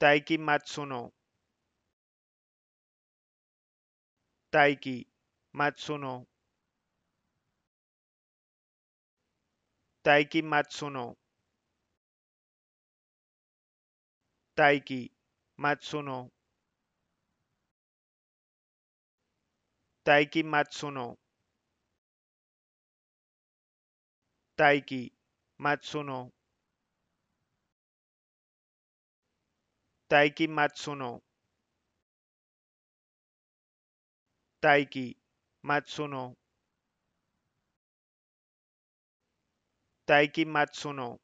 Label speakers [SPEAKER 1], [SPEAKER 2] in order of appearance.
[SPEAKER 1] Taiki Matsuno. Taiki Matsuno. Taiki Matsuno. Taiki Matsuno. Taiki Matsuno. Taiki Matsuno. Taiki Matsuno. Taiki Matsuno. Taiki Matsuno.